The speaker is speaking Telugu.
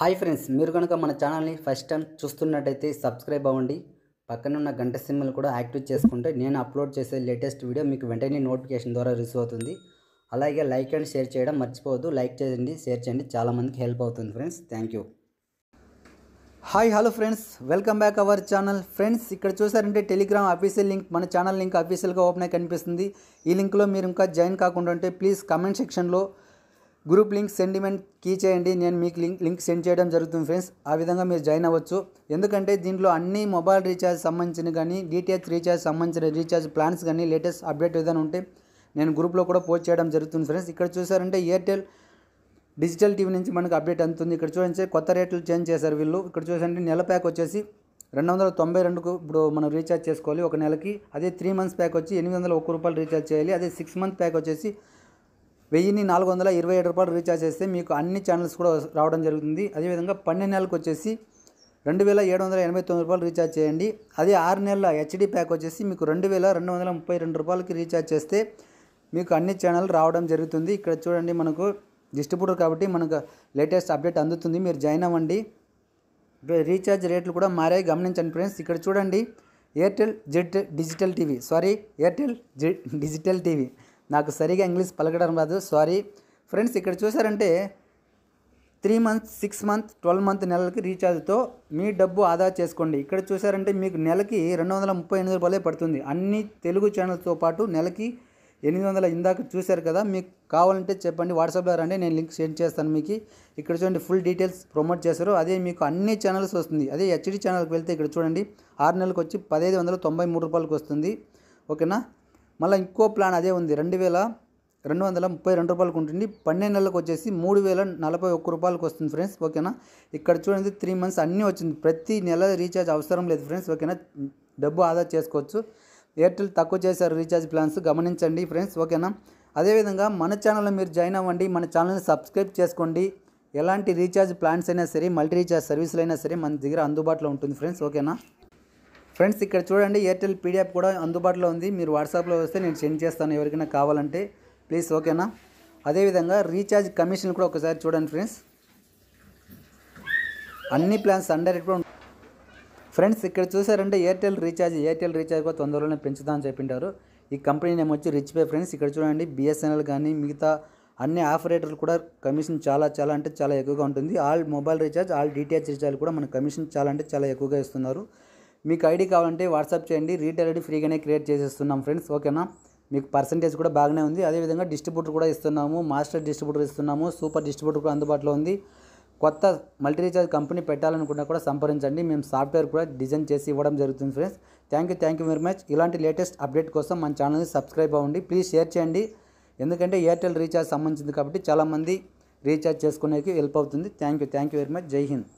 హాయ్ ఫ్రెండ్స్ మీరు కనుక మన ఛానల్ని ఫస్ట్ టైం చూస్తున్నట్టయితే సబ్స్క్రైబ్ అవ్వండి పక్కనున్న గంట సిమ్మలు కూడా యాక్టివ్ చేసుకుంటే నేను అప్లోడ్ చేసే లేటెస్ట్ వీడియో మీకు వెంటనే నోటిఫికేషన్ ద్వారా రిసీవ్ అవుతుంది అలాగే లైక్ అండ్ షేర్ చేయడం మర్చిపోవద్దు లైక్ చేయండి షేర్ చేయండి చాలామందికి హెల్ప్ అవుతుంది friends thank you hi hello friends welcome back our channel friends ఇక్కడ చూసారంటే టెలిగ్రామ్ అఫీషియల్ లింక్ మన ఛానల్ లింక్ అఫీషియల్గా ఓపెన్ అయి కనిపిస్తుంది ఈ లింక్లో మీరు ఇంకా జాయిన్ కాకుండా ఉంటే ప్లీజ్ కమెంట్ సెక్షన్లో గ్రూప్ లింక్ సెంటిమెంట్ కీ చేయండి నేను మీకు లింక్ లింక్ సెండ్ చేయడం జరుగుతుంది ఫ్రెండ్స్ ఆ విధంగా మీరు జాయిన్ అవ్వచ్చు ఎందుకంటే దీంట్లో అన్ని మొబైల్ రీఛార్జ్ సంబంధించిన కానీ డిటిహెచ్ రీఛార్జ్ సంబంధించిన రీఛార్జ్ ప్లాన్స్ కానీ లేటెస్ట్ అప్డేట్ ఏదైనా ఉంటే నేను గ్రూప్లో కూడా పోస్ట్ చేయడం జరుగుతుంది ఫ్రెండ్స్ ఇక్కడ చూసారంటే ఎయిర్టెల్ డిజిటల్ టీవీ నుంచి మనకు అప్డేట్ అందుతుంది ఇక్కడ చూడండి కొత్త రేట్లు చేంజ్ చేశారు వీళ్ళు ఇక్కడ చూసారంటే నెల ప్యాక్ వచ్చేసి రెండు వందల తొంభై రెండుకు ఇప్పుడు మనం రీఛార్జ్ చేసుకోవాలి ఒక నెలకి అదే త్రీ మంత్స్ ప్యాక్ వచ్చి ఎనిమిది వందల ఒక్క రూపాయలు రీఛార్జ్ చేయాలి అదే సిక్స్ మంత్ ప్యాక్ వచ్చేసి వెయ్యిని నాలుగు వందల ఇరవై ఏడు రూపాయలు రీఛార్జ్ చేస్తే మీకు అన్ని ఛానల్స్ కూడా రావడం జరుగుతుంది అదేవిధంగా పన్నెండు నెలలకు వచ్చేసి రెండు వేల ఏడు వందల ఎనభై తొమ్మిది రూపాయలు రీఛార్జ్ చేయండి అదే ఆరు నెలల హెచ్డి ప్యాక్ వచ్చేసి మీకు రెండు వేల రెండు వందల ముప్పై రెండు రూపాయలకి రీఛార్జ్ చేస్తే మీకు అన్ని ఛానల్ రావడం జరుగుతుంది ఇక్కడ చూడండి మనకు డిస్ట్రిబ్యూటర్ కాబట్టి మనకు లేటెస్ట్ అప్డేట్ అందుతుంది మీరు జాయిన్ అవ్వండి రీఛార్జ్ రేట్లు కూడా మారాయి గమనించండి ఫ్రెండ్స్ ఇక్కడ చూడండి Airtel Z digital TV sorry Airtel Z digital TV నాకు సరిగా ఇంగ్లీష్ పలకడం రాదు సారీ ఫ్రెండ్స్ ఇక్కడ చూసారంటే three months six month twelve month నెలలకి రీఛార్జ్తో మీ డబ్బు ఆదా చేసుకోండి ఇక్కడ చూసారంటే మీకు నెలకి రెండు వందల ముప్పై ఎనిమిది రూపాయలే పడుతుంది అన్ని తెలుగు ఛానల్స్తో పాటు నెలకి ఎనిమిది వందల ఇందాక చూశారు కదా మీకు కావాలంటే చెప్పండి వాట్సాప్లో రండి నేను లింక్ షేర్ చేస్తాను మీకు ఇక్కడ చూడండి ఫుల్ డీటెయిల్స్ ప్రమోట్ చేశారు అదే మీకు అన్ని ఛానల్స్ వస్తుంది అదే హెచ్డి ఛానల్కి వెళ్తే ఇక్కడ చూడండి ఆరు నెలలకు వచ్చి పదహైదు వందల తొంభై మూడు రూపాయలకు వస్తుంది ఓకేనా మళ్ళీ ఇంకో ప్లాన్ అదే ఉంది రెండు వేల రెండు వందల ముప్పై రెండు రూపాయలకు ఉంటుంది పన్నెండు నెలలకు వచ్చేసి మూడు వేల నలభై ఒక్క రూపాయలకు వస్తుంది ఫ్రెండ్స్ ఓకేనా ఇక్కడ చూడండి త్రీ మంత్స్ అన్నీ వచ్చింది ప్రతి నెల రీఛార్జ్ అవసరం లేదు ఫ్రెండ్స్ ఓకేనా డబ్బు ఆదా చేసుకోవచ్చు ఎయిర్టెల్ తక్కువ చేశారు రీఛార్జ్ ప్లాన్స్ గమనించండి ఫ్రెండ్స్ ఓకేనా అదేవిధంగా మన ఛానల్లో మీరు జాయిన్ అవ్వండి మన ఛానల్ని సబ్స్క్రైబ్ చేసుకోండి ఎలాంటి రీఛార్జ్ ప్లాన్స్ అయినా సరే మల్టీ రీఛార్జ్ సర్వీసులు అయినా సరే మన దగ్గర అందుబాటులో ఉంటుంది ఫ్రెండ్స్ ఓకేనా ఫ్రెండ్స్ ఇక్కడ చూడండి ఎయిర్టెల్ పీడిఎఫ్ కూడా అందుబాటులో ఉంది మీరు వాట్సాప్లో వస్తే నేను సెండ్ చేస్తాను ఎవరికైనా కావాలంటే ప్లీజ్ ఓకేనా అదేవిధంగా రీఛార్జ్ కమిషన్ కూడా ఒకసారి చూడండి ఫ్రెండ్స్ అన్ని ప్లాన్స్ అండర్ ఇప్పుడు ఫ్రెండ్స్ ఇక్కడ చూసారంటే ఎయిర్టెల్ రీఛార్జ్ ఎయిర్టెల్ రీఛార్జ్ కూడా తొందరలోనే పెంచుదామని చెప్పింటారు ఈ కంపెనీ నేమ్ వచ్చి రిచ్ పే ఫ్రెండ్స్ ఇక్కడ చూడండి బిఎస్ఎన్ఎల్ కానీ మిగతా అన్ని ఆపరేటర్లు కూడా కమిషన్ చాలా చాలా అంటే చాలా ఎక్కువగా ఉంటుంది all mobile recharge all DTH recharge కూడా మన కమిషన్ చాలా అంటే చాలా ఎక్కువగా ఇస్తున్నారు మీకు ఐడి కావాలంటే వాట్సాప్ చేయండి రీటైల్ ఐడి ఫ్రీగానే క్రియేట్ చేసేస్తున్నాం ఫ్రెండ్స్ ఓకేనా మీకు పర్సంటేజ్ కూడా బాగానే ఉంది అదేవిధంగా డిస్ట్రిబ్యూటర్ కూడా ఇస్తున్నాము మాస్టర్ డిస్ట్రిబ్యూటర్ ఇస్తున్నాము సూపర్ డిస్ట్రిబ్యూటర్ కూడా అందుబాటులో ఉంది కొత్త మల్టీ రీఛార్జ్ కంపెనీ పెట్టాలనుకున్నా కూడా సంప్రదించండి మేము సాఫ్ట్వేర్ కూడా డిజైన్ చేసి ఇవ్వడం జరుగుతుంది friends thank you thank you very much ఇలాంటి లేటెస్ట్ అప్డేట్ కోసం మన ఛానల్ని సబ్స్క్రైబ్ అవ్వండి ప్లీజ్ షేర్ చేయండి ఎందుకంటే ఎయిర్టెల్ రీఛార్జ్ సంబంధించింది కాబట్టి చాలామంది రీఛార్జ్ చేసుకునేకి హెల్ప్ అవుతుంది thank you thank you very much జై హింద్